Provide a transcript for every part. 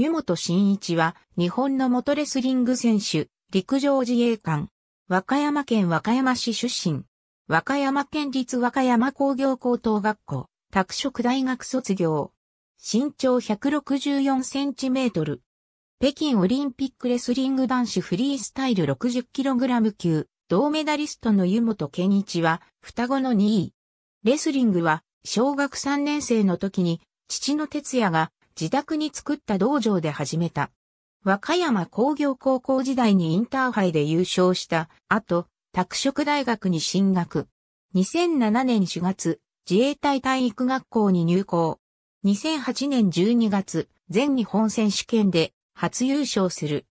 湯本慎一は、日本の元レスリング選手、陸上自衛官。和歌山県和歌山市出身。和歌山県立和歌山工業高等学校、拓殖大学卒業。身長164センチメートル。北京オリンピックレスリング男子フリースタイル6 0ラム級、銅メダリストの湯本健一は、双子の2位。レスリングは、小学3年生の時に、父の哲也が自宅に作った道場で始めた。和歌山工業高校時代にインターハイで優勝した後、拓殖大学に進学。2007年4月、自衛隊体育学校に入校。2008年12月、全日本選手権で初優勝する。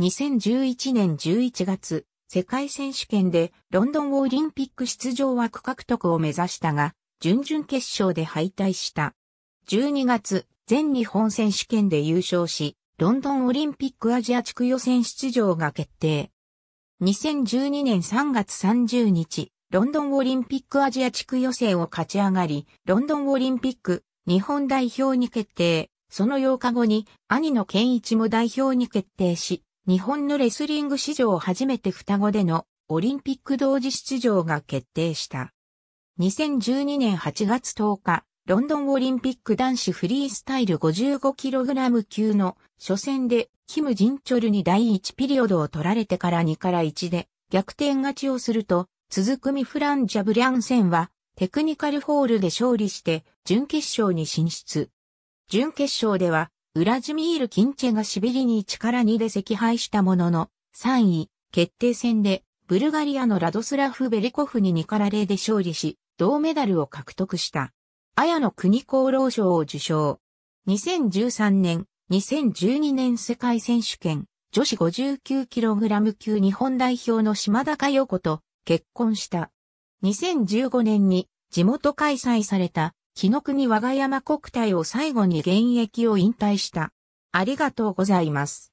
2011年11月、世界選手権でロンドンオリンピック出場枠獲得を目指したが、準々決勝で敗退した。12月、全日本選手権で優勝し、ロンドンオリンピックアジア地区予選出場が決定。2012年3月30日、ロンドンオリンピックアジア地区予選を勝ち上がり、ロンドンオリンピック日本代表に決定。その8日後に兄の健一も代表に決定し、日本のレスリング史上初めて双子でのオリンピック同時出場が決定した。2012年8月10日、ロンドンオリンピック男子フリースタイル 55kg 級の初戦でキム・ジンチョルに第1ピリオドを取られてから2から1で逆転勝ちをすると続くミフランジャブリャン戦はテクニカルフォールで勝利して準決勝に進出。準決勝ではウラジミール・キンチェがしびりに1から2で惜敗したものの3位決定戦でブルガリアのラドスラフ・ベリコフに2から0で勝利し銅メダルを獲得した。綾野国功労賞を受賞。2013年、2012年世界選手権、女子 59kg 級日本代表の島田佳代子と結婚した。2015年に地元開催された、木の国我が山国体を最後に現役を引退した。ありがとうございます。